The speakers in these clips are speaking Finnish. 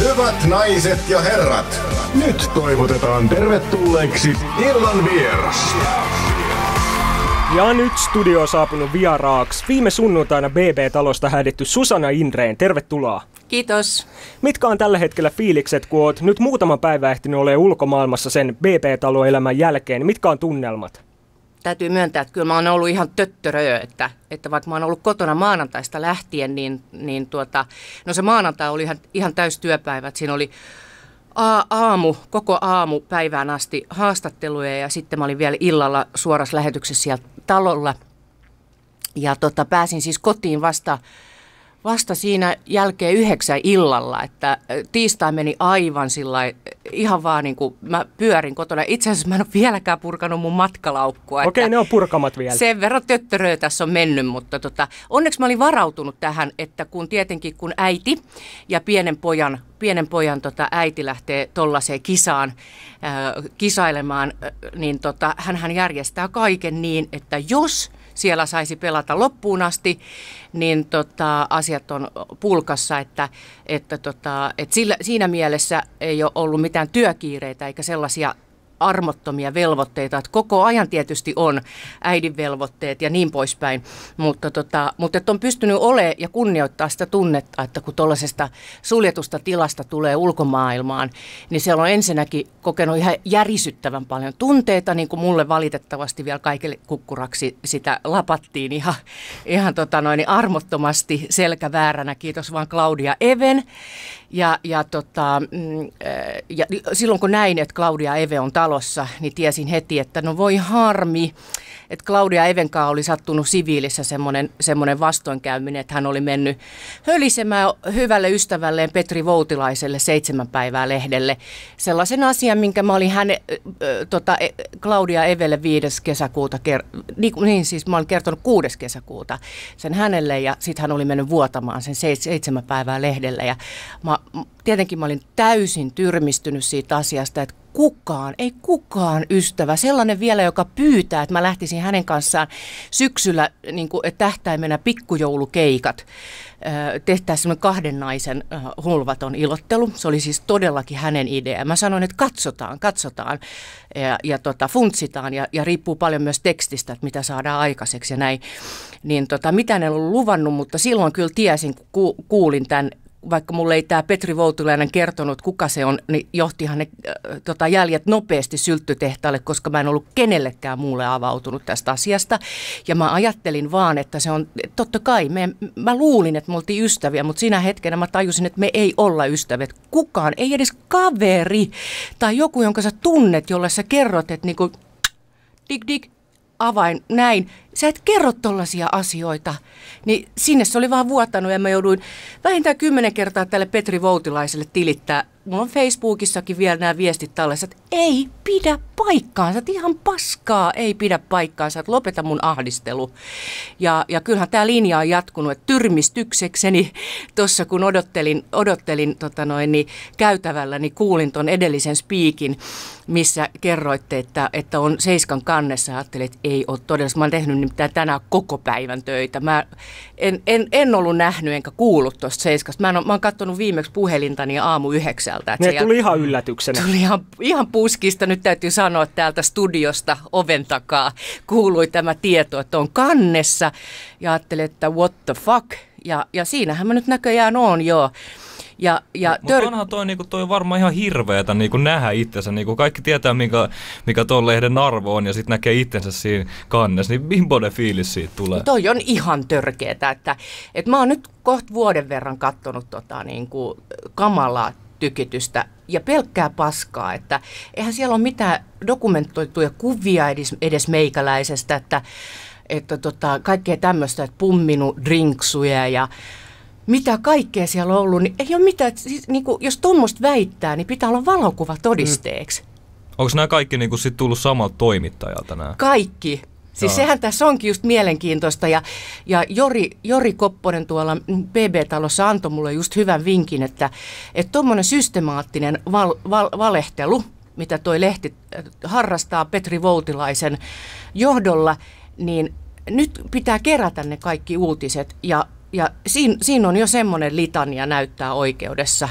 Hyvät naiset ja herrat, nyt toivotetaan tervetulleeksi illan vieras. Ja nyt studio saapunut vieraaksi viime sunnuntaina BB-talosta häädetty Susanna Inreen Tervetuloa. Kiitos. Mitkä on tällä hetkellä fiilikset, kun oot nyt muutama päivä ehtinyt olemaan ulkomaailmassa sen BB-taloelämän jälkeen? Mitkä on tunnelmat? täytyy myöntää, että kyllä mä oon ollut ihan töttöröö, että, että vaikka mä oon ollut kotona maanantaista lähtien, niin, niin tuota, no se maanantai oli ihan, ihan työpäivä, että siinä oli a- aamu, koko aamu päivään asti haastatteluja ja sitten mä olin vielä illalla suorassa lähetyksessä siellä talolla ja tota, pääsin siis kotiin vasta vasta siinä jälkeen yhdeksän illalla, että äh, tiistai meni aivan sillä äh, ihan vaan niin kuin mä pyörin kotona. Itse asiassa mä en ole vieläkään purkanut mun matkalaukkua. Okei, ne on purkamat vielä. Sen verran töttöröä tässä on mennyt, mutta tota, onneksi mä olin varautunut tähän, että kun tietenkin kun äiti ja pienen pojan, pienen pojan tota, äiti lähtee tollaiseen kisaan äh, kisailemaan, äh, niin tota, hän järjestää kaiken niin, että jos – siellä saisi pelata loppuun asti, niin tota, asiat on pulkassa, että, että, tota, että sillä, siinä mielessä ei ole ollut mitään työkiireitä eikä sellaisia armottomia velvoitteita, että koko ajan tietysti on äidin velvoitteet ja niin poispäin, mutta, tota, mutta että on pystynyt olemaan ja kunnioittaa sitä tunnetta, että kun tuollaisesta suljetusta tilasta tulee ulkomaailmaan, niin siellä on ensinnäkin kokenut ihan järisyttävän paljon tunteita, niin kuin mulle valitettavasti vielä kaikille kukkuraksi sitä lapattiin ihan, ihan tota noin, armottomasti selkävääränä, kiitos vaan Claudia Even, ja, ja, tota, mm, eh, ja silloin kun näin, että Claudia Eve on talossa, niin tiesin heti, että no voi harmi, että Claudia Evenkaa oli sattunut siviilissä semmoinen, semmoinen vastoinkäyminen, että hän oli mennyt hölisemään hyvälle ystävälleen Petri Voutilaiselle seitsemän päivää lehdelle sellaisen asian, minkä mä olin häne, äh, tota, e, Claudia Evelle 5. kesäkuuta, ker- niin, niin siis mä olin kertonut 6. kesäkuuta sen hänelle ja sitten hän oli mennyt vuotamaan sen seitsemän päivää lehdelle ja mä, tietenkin mä olin täysin tyrmistynyt siitä asiasta, että kukaan, ei kukaan ystävä, sellainen vielä, joka pyytää, että mä lähtisin hänen kanssaan syksyllä niin kuin, tähtäimenä pikkujoulukeikat. Tehtäisiin semmoinen kahden naisen hulvaton ilottelu. Se oli siis todellakin hänen idea. Mä sanoin, että katsotaan, katsotaan ja, ja tota, funtsitaan ja, ja riippuu paljon myös tekstistä, että mitä saadaan aikaiseksi ja näin. Niin tota, mitä ne on luvannut, mutta silloin kyllä tiesin, kun kuulin tämän vaikka mulle ei tämä Petri Voutilainen kertonut, kuka se on, niin johtihan ne äh, tota, jäljet nopeasti sylttytehtaalle, koska mä en ollut kenellekään muulle avautunut tästä asiasta. Ja mä ajattelin vaan, että se on, totta kai, me, mä luulin, että me oltiin ystäviä, mutta siinä hetkenä mä tajusin, että me ei olla ystäviä. Kukaan, ei edes kaveri tai joku, jonka sä tunnet, jolle sä kerrot, että niinku, dig dig, avain, näin, sä et kerro tollaisia asioita. Niin sinne se oli vaan vuotanut ja mä jouduin vähintään kymmenen kertaa tälle Petri Voutilaiselle tilittää. Mulla on Facebookissakin vielä nämä viestit tallessa, että ei pidä paikkaansa, että ihan paskaa ei pidä paikkaansa, että lopeta mun ahdistelu. Ja, ja kyllähän tämä linja on jatkunut, että tyrmistyksekseni tuossa kun odottelin, odottelin tota noin, niin käytävällä, niin kuulin tuon edellisen spiikin, missä kerroitte, että, että on Seiskan kannessa. Ajattelin, että ei ole todella. Mä oon tehnyt niin pitää tänään koko päivän töitä. Mä en, en, en ollut nähnyt enkä kuullut tuosta seiskasta. Mä, en, mä oon katsonut viimeksi puhelintani aamu yhdeksältä. Ne tuli ihan yllätyksenä. Tuli ihan, ihan puskista. Nyt täytyy sanoa että täältä studiosta oven takaa kuului tämä tieto, että on kannessa. Ja ajattelin, että what the fuck. Ja, ja siinähän mä nyt näköjään on joo. Ja, ja Mutta tör... onhan toi, niinku, toi varmaan ihan hirveetä niinku, nähdä itsensä. Niinku, kaikki tietää, mikä, mikä tuon lehden arvo on ja sitten näkee itsensä siinä kannessa. Niin millainen fiilis siitä tulee? No toi on ihan törkeetä. Että, et mä oon nyt kohta vuoden verran katsonut tota, niinku, kamalaa tykitystä ja pelkkää paskaa, että eihän siellä ole mitään dokumentoituja kuvia edes, edes meikäläisestä, että, että tota, kaikkea tämmöistä, että pumminu drinksuja ja mitä kaikkea siellä on ollut, niin ei ole mitään, siis, niin kuin, jos tuommoista väittää, niin pitää olla valokuva todisteeksi. Mm. Onko nämä kaikki niin kuin, sit tullut samalta toimittajalta nämä? Kaikki. Siis sehän tässä onkin just mielenkiintoista ja, ja Jori, Jori Kopponen tuolla BB-talossa antoi mulle just hyvän vinkin, että tuommoinen että systemaattinen val, val, valehtelu, mitä toi lehti äh, harrastaa Petri Voutilaisen johdolla, niin nyt pitää kerätä ne kaikki uutiset ja ja siinä, siinä on jo semmoinen litania näyttää oikeudessa,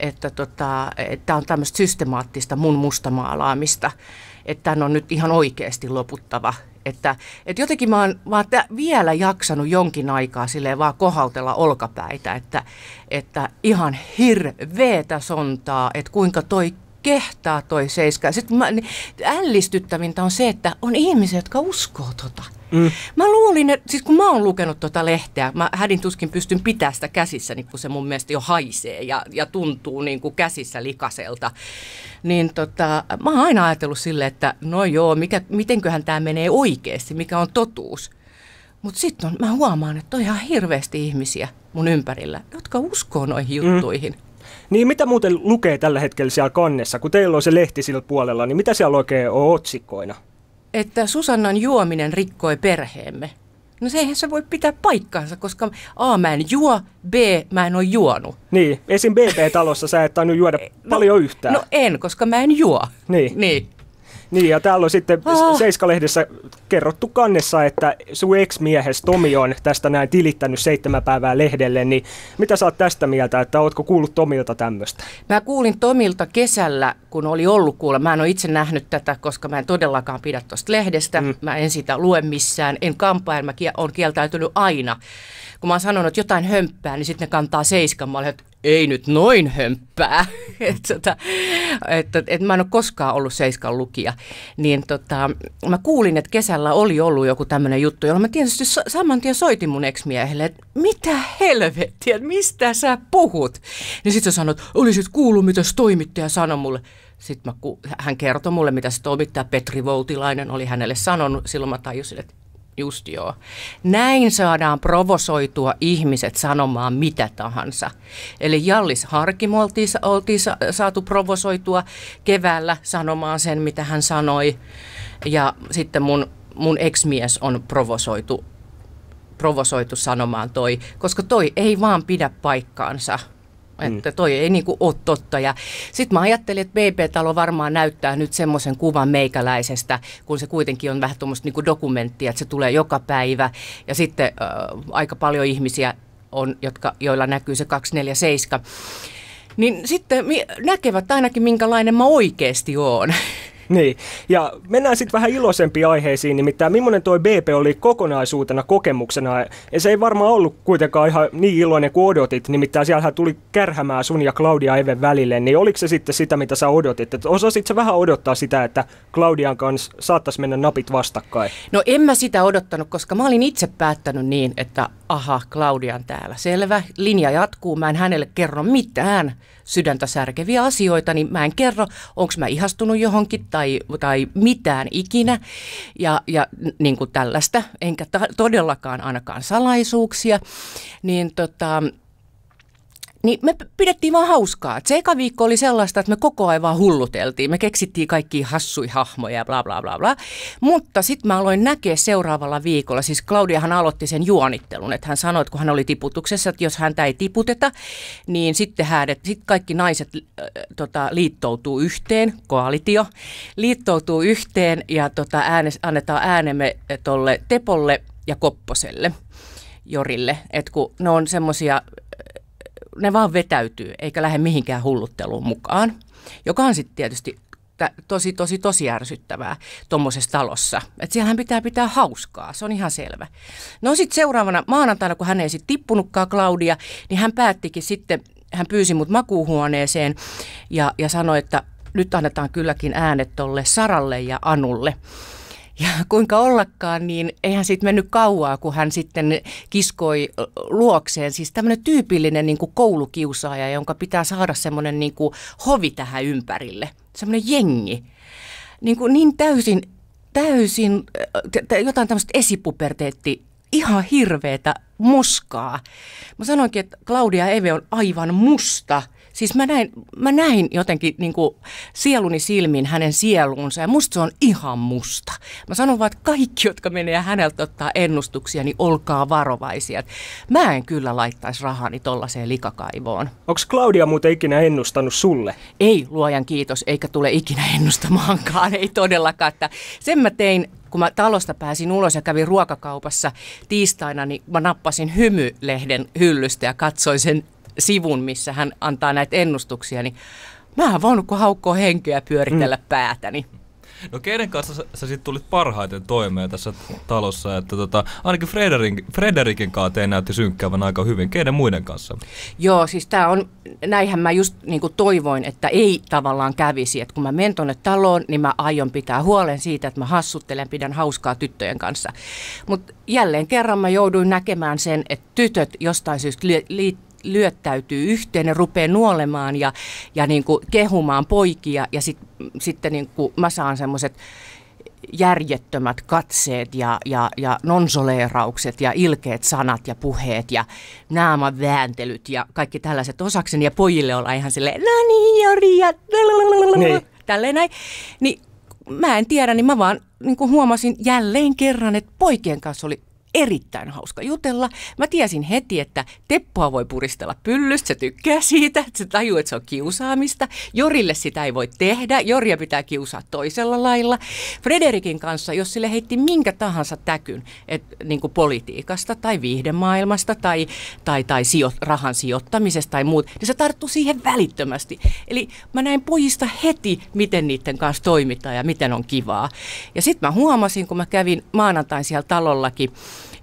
että tota, tämä on tämmöistä systemaattista mun mustamaalaamista, että tämän on nyt ihan oikeasti loputtava. Että, että jotenkin mä oon, mä oon vielä jaksanut jonkin aikaa silleen vaan kohautella olkapäitä, että, että ihan hirveetä sontaa, että kuinka toi kehtaa toi seiska. Sitten mä, niin, ällistyttävintä on se, että on ihmisiä, jotka uskoo tota. Mm. Mä luulin, että siis kun mä oon lukenut tuota lehteä, mä hädin tuskin pystyn pitämään sitä niin kun se mun mielestä jo haisee ja, ja tuntuu niin kuin käsissä likaselta. Niin tota, mä oon aina ajatellut sille, että no joo, mikä, mitenköhän tämä menee oikeasti, mikä on totuus. Mutta sitten mä huomaan, että on ihan hirveästi ihmisiä mun ympärillä, jotka uskoo noihin mm. juttuihin. Mm. Niin mitä muuten lukee tällä hetkellä siellä kannessa, kun teillä on se lehti sillä puolella, niin mitä siellä oikein on otsikoina? että Susannan juominen rikkoi perheemme. No se eihän se voi pitää paikkaansa, koska A, mä en juo, B, mä en ole juonut. Niin, esim. BB-talossa sä et tainnut juoda e, no, paljon yhtään. No en, koska mä en juo. Niin. niin. Niin, ja täällä on sitten oh. Seiskalehdessä kerrottu kannessa, että sun ex-miehes Tomi on tästä näin tilittänyt seitsemän päivää lehdelle, niin mitä sä oot tästä mieltä, että ootko kuullut Tomilta tämmöistä? Mä kuulin Tomilta kesällä, kun oli ollut kuulla. Mä en ole itse nähnyt tätä, koska mä en todellakaan pidä tuosta lehdestä. Mm. Mä en sitä lue missään, en kampaa, mä on kieltäytynyt aina kun mä oon sanonut jotain hömppää, niin sitten ne kantaa seiskan. Mä olen, että ei nyt noin hömppää. että tota, et, et mä en ole koskaan ollut seiskan lukija. Niin tota, mä kuulin, että kesällä oli ollut joku tämmöinen juttu, jolloin mä tietysti saman tien soitin mun eksmiehelle, että mitä helvettiä, mistä sä puhut? Niin sitten sä sanoit, olisit kuullut, mitä toimittaja sanoi mulle. Sitten mä, hän kertoi mulle, mitä se toimittaja Petri Voutilainen oli hänelle sanonut. Silloin mä tajusin, että Just joo. Näin saadaan provosoitua ihmiset sanomaan mitä tahansa. Eli Jallis Harkimo oltiin, oltiin saatu provosoitua keväällä sanomaan sen, mitä hän sanoi. Ja sitten mun, mun ex-mies on provosoitu, provosoitu sanomaan toi, koska toi ei vaan pidä paikkaansa. Mm. Että toi ei niinku ole totta. Ja sitten mä ajattelin, että BB-talo varmaan näyttää nyt semmoisen kuvan meikäläisestä, kun se kuitenkin on vähän tuommoista niinku dokumenttia, että se tulee joka päivä. Ja sitten äh, aika paljon ihmisiä on, jotka, joilla näkyy se 247. Niin sitten näkevät ainakin, minkälainen mä oikeasti oon. Niin, ja mennään sitten vähän iloisempiin aiheisiin, nimittäin millainen toi BP oli kokonaisuutena kokemuksena, ja se ei varmaan ollut kuitenkaan ihan niin iloinen kuin odotit, nimittäin siellähän tuli kärhämää sun ja Claudia Even välille, niin oliko se sitten sitä, mitä sä odotit? Et osasit sä vähän odottaa sitä, että Claudian kanssa saattaisi mennä napit vastakkain? No en mä sitä odottanut, koska mä olin itse päättänyt niin, että aha, Claudian täällä, selvä, linja jatkuu, mä en hänelle kerro mitään sydäntä särkeviä asioita, niin mä en kerro, onko mä ihastunut johonkin tai, tai mitään ikinä ja, ja niin kuin tällaista, enkä ta- todellakaan ainakaan salaisuuksia, niin tota, niin me pidettiin vaan hauskaa. se eka viikko oli sellaista, että me koko ajan vaan hulluteltiin. Me keksittiin kaikki hassui hahmoja ja bla bla bla bla. Mutta sitten mä aloin näkeä seuraavalla viikolla, siis Claudiahan aloitti sen juonittelun, että hän sanoi, että kun hän oli tiputuksessa, että jos häntä ei tiputeta, niin sitten hänet, sit kaikki naiset äh, tota, liittoutuu yhteen, koalitio, liittoutuu yhteen ja tota, äänes, annetaan äänemme eh, tolle Tepolle ja Kopposelle. Jorille, että kun ne on semmoisia ne vaan vetäytyy, eikä lähde mihinkään hullutteluun mukaan, joka on sitten tietysti tosi, tosi, tosi ärsyttävää tuommoisessa talossa. Että siellähän pitää pitää hauskaa, se on ihan selvä. No sitten seuraavana maanantaina, kun hän ei sitten tippunutkaan Claudia, niin hän päättikin sitten, hän pyysi mut makuuhuoneeseen ja, ja sanoi, että nyt annetaan kylläkin äänet tolle Saralle ja Anulle. Ja kuinka ollakaan, niin eihän siitä mennyt kauaa, kun hän sitten kiskoi luokseen. Siis tämmöinen tyypillinen niin kuin koulukiusaaja, jonka pitää saada semmoinen niin kuin hovi tähän ympärille. Semmoinen jengi. Niin, kuin niin täysin, täysin äh, jotain tämmöistä esipuperteetti, ihan hirveetä muskaa. Mä sanoinkin, että Claudia Eve on aivan musta Siis mä näin, mä näin jotenkin niin kuin sieluni silmin hänen sieluunsa ja musta se on ihan musta. Mä sanon vaan, että kaikki, jotka menee häneltä ottaa ennustuksia, niin olkaa varovaisia. Mä en kyllä laittaisi rahani tollaiseen likakaivoon. Onko Claudia muuten ikinä ennustanut sulle? Ei, luojan kiitos, eikä tule ikinä ennustamaankaan, ei todellakaan. Että sen mä tein kun mä talosta pääsin ulos ja kävin ruokakaupassa tiistaina, niin mä nappasin hymylehden hyllystä ja katsoin sen sivun, missä hän antaa näitä ennustuksia, niin mä oon voinut kun haukkoa henkeä pyöritellä mm. päätäni. No kenen kanssa sä, sä sitten tulit parhaiten toimeen tässä talossa? Että tota, ainakin Frederik, Frederikin kanssa teidän näytti synkkäävän aika hyvin. Keiden muiden kanssa? Joo, siis tämä on, näinhän mä just niinku toivoin, että ei tavallaan kävisi. että kun mä menen tuonne taloon, niin mä aion pitää huolen siitä, että mä hassuttelen, pidän hauskaa tyttöjen kanssa. Mutta jälleen kerran mä jouduin näkemään sen, että tytöt jostain syystä li- li- lyöttäytyy yhteen ja rupeaa nuolemaan ja, ja niin kuin kehumaan poikia ja sit, sitten niin kuin mä saan semmoiset järjettömät katseet ja, ja, ja nonsoleeraukset ja ilkeät sanat ja puheet ja naaman vääntelyt ja kaikki tällaiset osakseni ja pojille ollaan ihan silleen, no niin, Jori, ja niin. tälleen näin. Niin mä en tiedä, niin mä vaan niin kuin huomasin jälleen kerran, että poikien kanssa oli erittäin hauska jutella. Mä tiesin heti, että Teppoa voi puristella pyllystä, se tykkää siitä, että se tajuu, että se on kiusaamista. Jorille sitä ei voi tehdä, Jorja pitää kiusaa toisella lailla. Frederikin kanssa, jos sille heitti minkä tahansa täkyn, et, niin kuin politiikasta tai viihdemaailmasta tai, tai, tai sijo, rahan sijoittamisesta tai muut, niin se tarttuu siihen välittömästi. Eli mä näin pojista heti, miten niiden kanssa toimitaan ja miten on kivaa. Ja sitten mä huomasin, kun mä kävin maanantain siellä talollakin,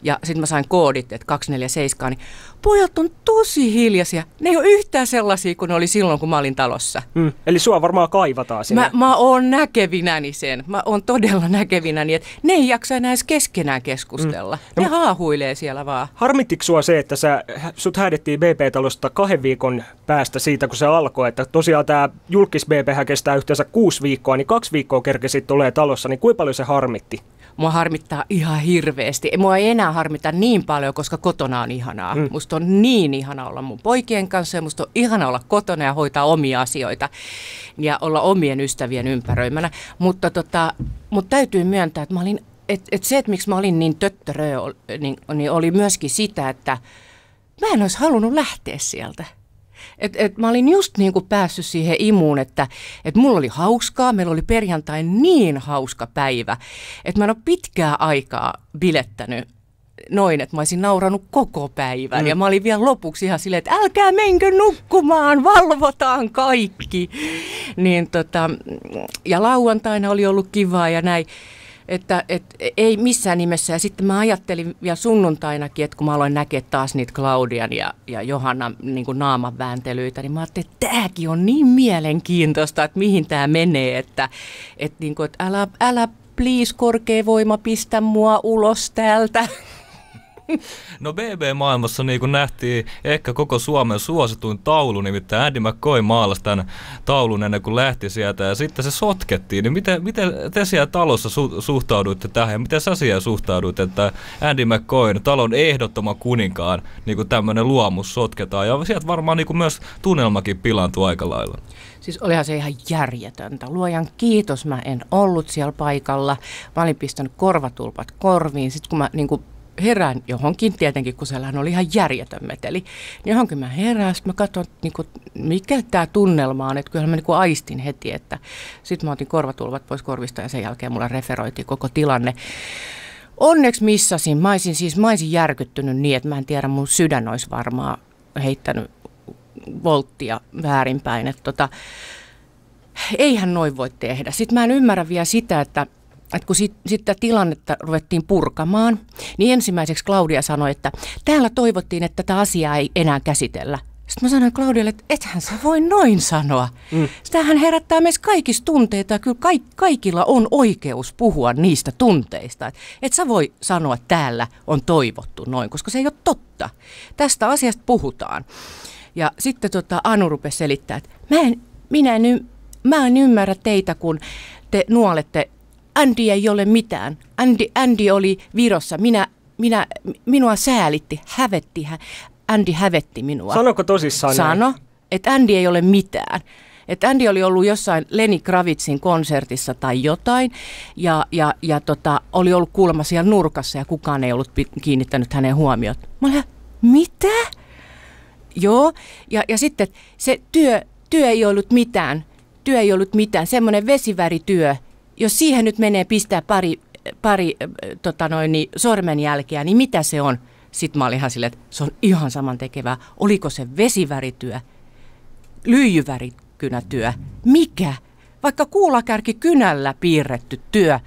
ja sitten mä sain koodit, että 247, niin pojat on tosi hiljaisia. Ne ei ole yhtään sellaisia kuin ne oli silloin, kun mä olin talossa. Mm, eli sua varmaan kaivataan sinne. Mä, mä oon näkevinäni sen. Mä oon todella näkevinäni, että ne ei jaksa enää edes keskenään keskustella. Mm. No, ne haahuilee siellä vaan. Harmittiko sua se, että sä, sut häädettiin BP-talosta kahden viikon päästä siitä, kun se alkoi, että tosiaan tämä julkis BP kestää yhteensä kuusi viikkoa, niin kaksi viikkoa kerkesit tulee talossa, niin kuinka paljon se harmitti? mua harmittaa ihan hirveästi. Mua ei enää harmita niin paljon, koska kotona on ihanaa. Mm. Musta on niin ihana olla mun poikien kanssa ja musta on ihana olla kotona ja hoitaa omia asioita ja olla omien ystävien ympäröimänä. Mutta tota, mut täytyy myöntää, että mä olin, et, et se, että miksi mä olin niin töttörö, niin, niin oli myöskin sitä, että mä en olisi halunnut lähteä sieltä. Et, et mä olin just niin kuin päässyt siihen imuun, että et mulla oli hauskaa, meillä oli perjantai niin hauska päivä, että mä en ole pitkää aikaa bilettänyt noin, että mä olisin nauranut koko päivän. Mm. Ja mä olin vielä lopuksi ihan silleen, että älkää menkö nukkumaan, valvotaan kaikki. Niin tota, ja lauantaina oli ollut kivaa ja näin että et, ei missään nimessä. Ja sitten mä ajattelin vielä sunnuntainakin, että kun mä aloin näkeä taas niitä Claudian ja, ja Johanna niin naaman vääntelyitä, niin mä ajattelin, että tämäkin on niin mielenkiintoista, että mihin tämä menee, että että niin kuin, että älä, älä please korkea voima, pistä mua ulos täältä. No BB-maailmassa niin kuin nähtiin ehkä koko Suomen suosituin taulu, nimittäin Andy McCoy maalasi tämän taulun ennen kuin lähti sieltä ja sitten se sotkettiin. Niin miten, miten te siellä talossa su- suhtauduitte tähän ja miten sä siellä suhtaudut, että Andy McCoyn talon ehdottoman kuninkaan niin kuin tämmöinen luomus sotketaan ja sieltä varmaan niin kuin myös tunnelmakin pilantui aika lailla. Siis olihan se ihan järjetöntä. Luojan kiitos, mä en ollut siellä paikalla. Mä olin pistänyt korvatulpat korviin. Sitten kun mä niin kuin herään johonkin, tietenkin kun sellainen oli ihan järjetön meteli, niin johonkin mä herään, sitten mä katson, niin kuin, mikä tämä tunnelma on, että kyllähän mä niin kuin aistin heti, että sitten mä otin korvatulvat pois korvista ja sen jälkeen mulla referoitiin koko tilanne. Onneksi missasin, mä olisin siis mä olisin järkyttynyt niin, että mä en tiedä, mun sydän olisi varmaan heittänyt volttia väärinpäin, että tota, eihän noin voi tehdä. Sitten mä en ymmärrä vielä sitä, että että kun sit, sitä tilannetta ruvettiin purkamaan, niin ensimmäiseksi Claudia sanoi, että täällä toivottiin, että tätä asiaa ei enää käsitellä. Sitten mä sanoin Claudialle, että ethän sä voi noin sanoa. Mm. Tämähän herättää meissä kaikista tunteita ja kyllä kaik, kaikilla on oikeus puhua niistä tunteista. Et, et sä voi sanoa, että täällä on toivottu noin, koska se ei ole totta. Tästä asiasta puhutaan. Ja sitten tota, Anu rupesi selittää, että mä en, minä en, mä en ymmärrä teitä, kun te nuolette Andy ei ole mitään. Andy, Andy oli virossa. Minä, minä, minua säälitti, hävetti. Andy hävetti minua. Sanoko tosissaan Sano, että Andy ei ole mitään. Että Andy oli ollut jossain Leni Kravitsin konsertissa tai jotain ja, ja, ja tota, oli ollut kuulemma siellä nurkassa ja kukaan ei ollut kiinnittänyt hänen huomiota. Mä olin, mitä? Joo, ja, ja sitten se työ, työ ei ollut mitään. Työ ei ollut mitään. Semmoinen vesivärityö, jos siihen nyt menee pistää pari, pari tota noin, niin sormenjälkeä, niin mitä se on? Sitten mä olin ihan silleen, että se on ihan samantekevää. Oliko se vesivärityö, lyijyvärikynätyö, mikä? Vaikka kuulakärki kynällä piirretty työ.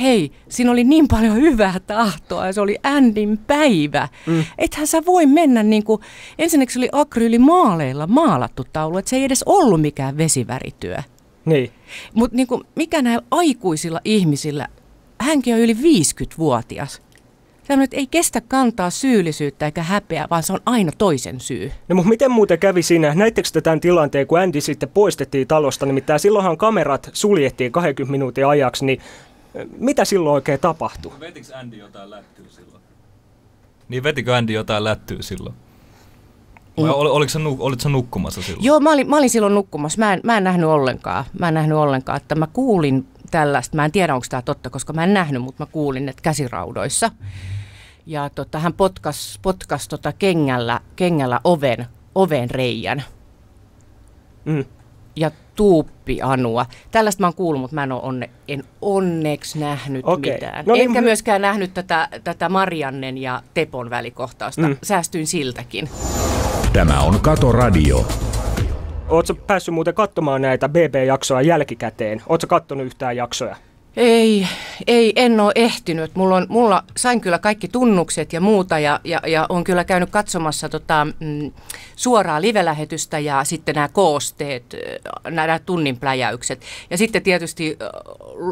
Hei, siinä oli niin paljon hyvää tahtoa ja se oli Andin päivä. Mm. Ethän sä voi mennä niin kuin, ensinnäkin se oli akryylimaaleilla maalattu taulu, että se ei edes ollut mikään vesivärityö. Niin. Mutta niin mikä näillä aikuisilla ihmisillä, hänkin on yli 50-vuotias. että ei kestä kantaa syyllisyyttä eikä häpeä, vaan se on aina toisen syy. No mutta miten muuten kävi siinä? Näittekö te tämän tilanteen, kun Andy sitten poistettiin talosta? Nimittäin silloinhan kamerat suljettiin 20 minuutin ajaksi, niin mitä silloin oikein tapahtui? No, vetikö Andy jotain lättyä silloin? Niin vetikö Andy jotain lättyä silloin? Niin. ol, oliko sä, nuk, olit sä nukkumassa silloin? Joo, mä olin, mä olin silloin nukkumassa. Mä en, mä en nähnyt ollenkaan. Mä en nähnyt ollenkaan, että mä kuulin tällaista. Mä en tiedä, onko tämä totta, koska mä en nähnyt, mutta mä kuulin, että käsiraudoissa. Ja tota, hän potkas, potkas tota kengällä, kengällä oven, oven reijän. Mm. Ja tuuppi Anua. Tällaista mä oon kuullut, mutta mä en, onne, en onneksi nähnyt okay. mitään. No niin, Enkä myöskään nähnyt tätä, tätä Mariannen ja Tepon välikohtausta. Mm. Säästyin siltäkin. Tämä on radio. Oletko päässyt muuten katsomaan näitä BB-jaksoja jälkikäteen? Oletko katsonut yhtään jaksoja? Ei, ei, en ole ehtinyt. Mulla, on, mulla sain kyllä kaikki tunnukset ja muuta ja, ja, ja on kyllä käynyt katsomassa tota, mm, suoraa livelähetystä ja sitten nämä koosteet, nämä tunnin pläjäykset. Ja sitten tietysti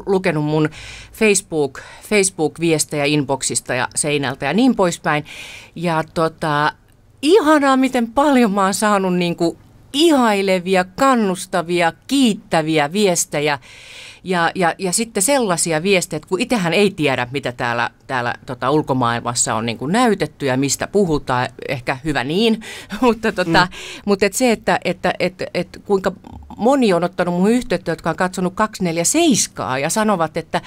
lukenut mun Facebook, Facebook-viestejä inboxista ja seinältä ja niin poispäin. Ja tota, ihanaa, miten paljon mä oon saanut niin kuin ihailevia, kannustavia, kiittäviä viestejä. Ja, ja, ja sitten sellaisia viestejä, että kun itsehän ei tiedä, mitä täällä, täällä tota, ulkomaailmassa on niin kuin näytetty ja mistä puhutaan, ehkä hyvä niin, mutta, tota, mm. mutta et se, että että et, et, kuinka moni on ottanut mun yhteyttä, jotka on katsonut 247 ja sanovat, että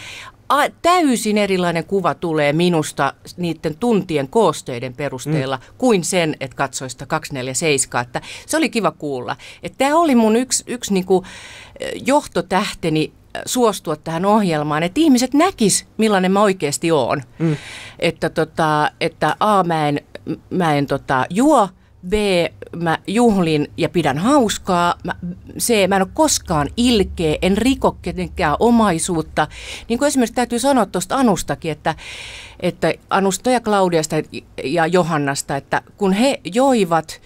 a, täysin erilainen kuva tulee minusta niiden tuntien koosteiden perusteella mm. kuin sen, että katsoi sitä 247. Että se oli kiva kuulla. Tämä oli mun yksi, yksi niinku johtotähteni suostua tähän ohjelmaan, että ihmiset näkis, millainen mä oikeasti oon. Mm. Että, tota, että A, mä en, mä en tota, juo, B, mä juhlin ja pidän hauskaa. Mä, C, mä en ole koskaan ilkeä, en riko kenenkään omaisuutta. Niin kuin esimerkiksi täytyy sanoa tuosta Anustakin, että, että Anusta ja Claudiasta ja Johannasta, että kun he joivat,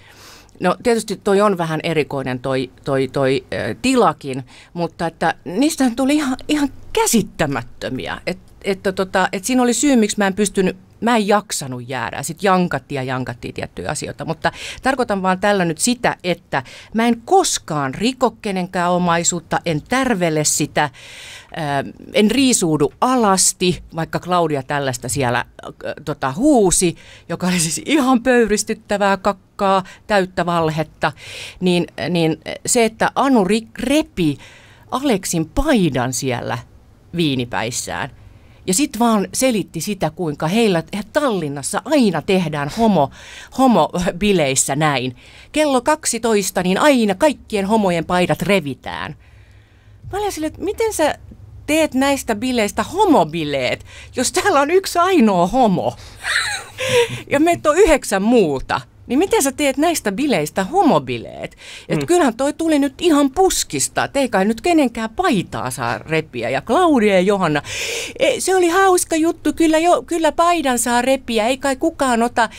No tietysti toi on vähän erikoinen toi, toi, toi äh, tilakin, mutta että niistä tuli ihan, ihan käsittämättömiä. Et, että tota, et siinä oli syy, miksi mä en pystynyt mä en jaksanut jäädä. Sitten jankattiin ja jankattiin tiettyjä asioita, mutta tarkoitan vaan tällä nyt sitä, että mä en koskaan riko kenenkään omaisuutta, en tärvele sitä, äh, en riisuudu alasti, vaikka Claudia tällaista siellä äh, tota, huusi, joka oli siis ihan pöyristyttävää kakkaa, täyttä valhetta, niin, niin se, että Anu repi Aleksin paidan siellä viinipäissään, ja sitten vaan selitti sitä, kuinka heillä Tallinnassa aina tehdään homo, homobileissä äh, näin. Kello 12, niin aina kaikkien homojen paidat revitään. Mä olin sille, että miten sä teet näistä bileistä homobileet, jos täällä on yksi ainoa homo. ja meitä on yhdeksän muuta. Niin miten sä teet näistä bileistä homobileet? Et mm. kyllähän toi tuli nyt ihan puskista, et ei kai nyt kenenkään paitaa saa repiä. Ja Claudia ja Johanna, e, se oli hauska juttu, kyllä, jo, kyllä paidan saa repiä, ei kai kukaan ota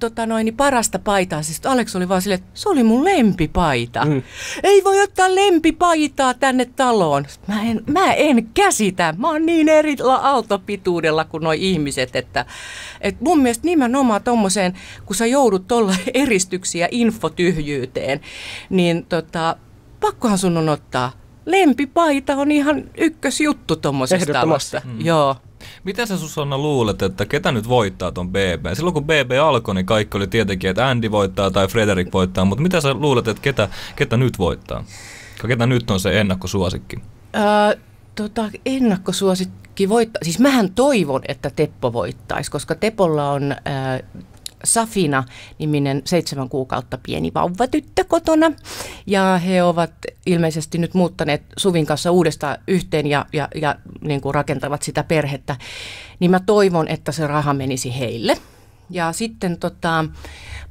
tota noin, niin parasta paitaa. Siis Alex oli vaan silleen, että se oli mun lempipaita. Mm. Ei voi ottaa lempipaitaa tänne taloon. Mä en, mä en käsitä, mä oon niin eri aaltopituudella kuin nuo ihmiset, että et mun mielestä nimenomaan tommoseen, kun sä joudut tolla eristyksiä infotyhjyyteen, niin tota, pakkohan sun on ottaa. Lempipaita on ihan ykkösjuttu tuommoisessa talossa. Mm. Joo. Mitä sä Susanna luulet, että ketä nyt voittaa ton BB? Silloin kun BB alkoi, niin kaikki oli tietenkin, että Andy voittaa tai Frederik voittaa, mutta mitä sä luulet, että ketä, ketä nyt voittaa? Ketä nyt on se ennakkosuosikki? Öö, tota, ennakkosuosikki voittaa. Siis mähän toivon, että Teppo voittaisi, koska Tepolla on ää, Safina-niminen seitsemän kuukautta pieni vauvatyttö kotona. Ja he ovat ilmeisesti nyt muuttaneet Suvin kanssa uudestaan yhteen ja, ja, ja niin kuin rakentavat sitä perhettä. Niin mä toivon, että se raha menisi heille. Ja sitten tota,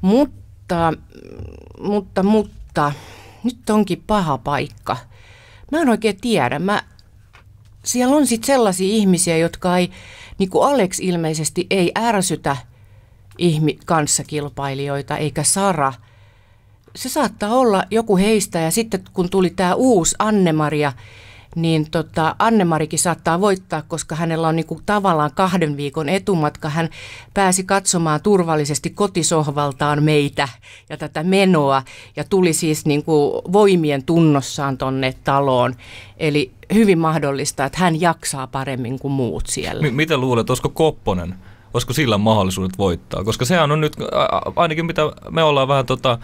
mutta, mutta, mutta, nyt onkin paha paikka. Mä en oikein tiedä. Mä, siellä on sitten sellaisia ihmisiä, jotka ei, niin kuin Alex ilmeisesti ei ärsytä – ihmi- kanssakilpailijoita, eikä Sara. Se saattaa olla joku heistä ja sitten kun tuli tämä uusi Annemaria, niin tota, Annemarikin saattaa voittaa, koska hänellä on niinku tavallaan kahden viikon etumatka. Hän pääsi katsomaan turvallisesti kotisohvaltaan meitä ja tätä menoa ja tuli siis niinku voimien tunnossaan tonne taloon. Eli hyvin mahdollista, että hän jaksaa paremmin kuin muut siellä. M- mitä luulet, olisiko Kopponen olisiko sillä mahdollisuudet voittaa? Koska sehän on nyt, ainakin mitä me ollaan vähän tota,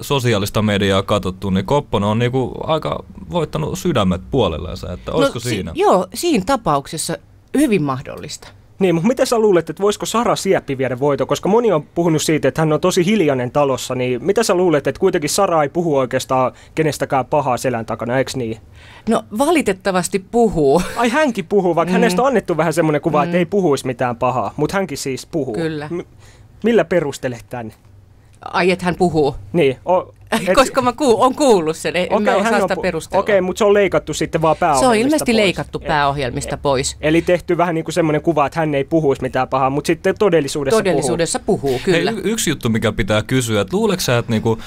sosiaalista mediaa katsottu, niin Koppona on niinku aika voittanut sydämet puolellensa, että no olisiko no, si- siinä? Joo, siinä tapauksessa hyvin mahdollista. Niin, mutta mitä sä luulet, että voisiko Sara Sieppi viedä voito? Koska moni on puhunut siitä, että hän on tosi hiljainen talossa, niin mitä sä luulet, että kuitenkin Sara ei puhu oikeastaan kenestäkään pahaa selän takana, eikö niin? No valitettavasti puhuu. Ai hänkin puhuu, vaikka mm. hänestä on annettu vähän semmoinen kuva, mm. että ei mm. puhuisi mitään pahaa, mutta hänkin siis puhuu. Kyllä. M- millä perustelet tämän? Ai, että hän puhuu. Niin, o- et, Koska mä kuul, on kuullut sen, en okay, mä osaa sitä perustella. Okei, okay, mutta se on leikattu sitten vaan pääohjelmista Se on ilmeisesti pois. leikattu e- pääohjelmista e- pois. Eli tehty vähän niin kuin semmoinen kuva, että hän ei puhuisi mitään pahaa, mutta sitten todellisuudessa, todellisuudessa puhuu. puhuu kyllä. Hei, yksi juttu, mikä pitää kysyä, että luuleeko sä, että niinku,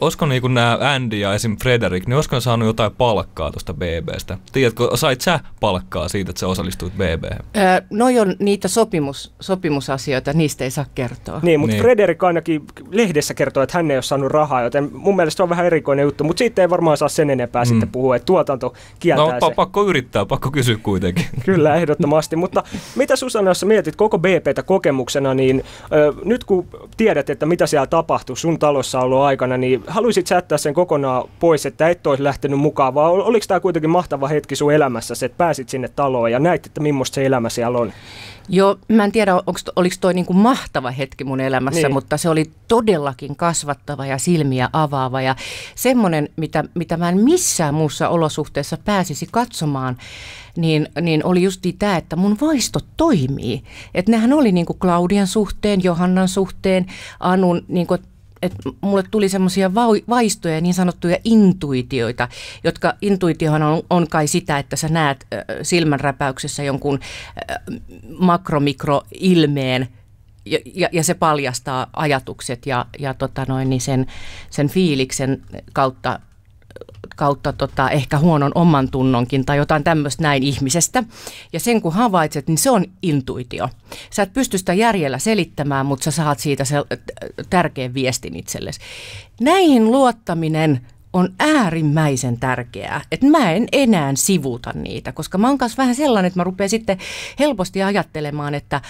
olisiko niinku nämä Andy ja esim. Frederick, niin olisiko saanut jotain palkkaa tuosta BBstä? Tiedätkö, sait sä palkkaa siitä, että sä osallistuit BB? Öö, no on niitä sopimus, sopimusasioita, niistä ei saa kertoa. Niin, mutta niin. Frederick ainakin lehdessä kertoo, että hän ei ole saanut rahaa, joten mun mielestä on vähän erikoinen juttu, mutta siitä ei varmaan saa sen enempää mm. sitten puhua, että tuotanto kieltää No se. pakko yrittää, pakko kysyä kuitenkin. Kyllä, ehdottomasti. mutta mitä Susanna, jos mietit koko BPtä kokemuksena, niin ö, nyt kun tiedät, että mitä siellä tapahtui sun talossa ollut aikana, niin haluaisit säättää sen kokonaan pois, että et olisi lähtenyt mukaan, vaan oliko tämä kuitenkin mahtava hetki sun elämässä, että pääsit sinne taloon ja näit, että millaista se elämä siellä on? Joo, mä en tiedä, onko, oliko toi niin kuin mahtava hetki mun elämässä, niin. mutta se oli todellakin kasvattava ja silmiä avaava ja semmoinen, mitä, mitä mä en missään muussa olosuhteessa pääsisi katsomaan, niin, niin oli just tämä, että mun vaistot toimii. Että nehän oli niin kuin Claudian suhteen, Johannan suhteen, Anun, niin kuin, että mulle tuli semmoisia vaistoja, niin sanottuja intuitioita, jotka intuitiohan on, on kai sitä, että sä näet silmänräpäyksessä jonkun makromikroilmeen ja, ja, ja se paljastaa ajatukset ja, ja tota noin, niin sen, sen fiiliksen kautta kautta tota, ehkä huonon oman tunnonkin tai jotain tämmöistä näin ihmisestä. Ja sen kun havaitset, niin se on intuitio. Sä et pysty sitä järjellä selittämään, mutta sä saat siitä se tärkeän viestin itsellesi. Näihin luottaminen on äärimmäisen tärkeää, että mä en enää sivuta niitä, koska mä oon kanssa vähän sellainen, että mä rupean sitten helposti ajattelemaan, että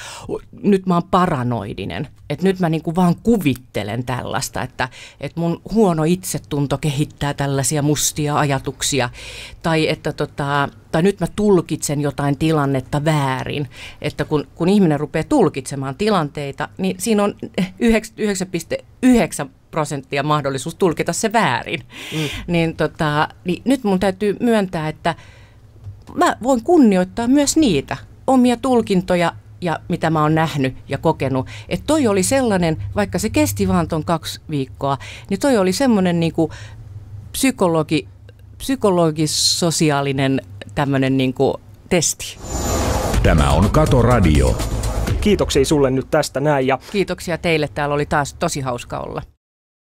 nyt mä oon paranoidinen, että nyt mä kuin niinku vaan kuvittelen tällaista, että, että mun huono itsetunto kehittää tällaisia mustia ajatuksia, tai että tota, tai nyt mä tulkitsen jotain tilannetta väärin. Että kun, kun ihminen rupeaa tulkitsemaan tilanteita, niin siinä on 9,9 prosenttia mahdollisuus tulkita se väärin. Mm. Niin, tota, niin nyt mun täytyy myöntää, että mä voin kunnioittaa myös niitä omia tulkintoja ja mitä mä oon nähnyt ja kokenut. Että toi oli sellainen, vaikka se kesti vaan ton kaksi viikkoa, niin toi oli semmoinen niinku psykologi, psykologis-sosiaalinen tämmöinen niinku testi. Tämä on Kato Radio. Kiitoksia sulle nyt tästä näin. Ja... Kiitoksia teille, täällä oli taas tosi hauska olla.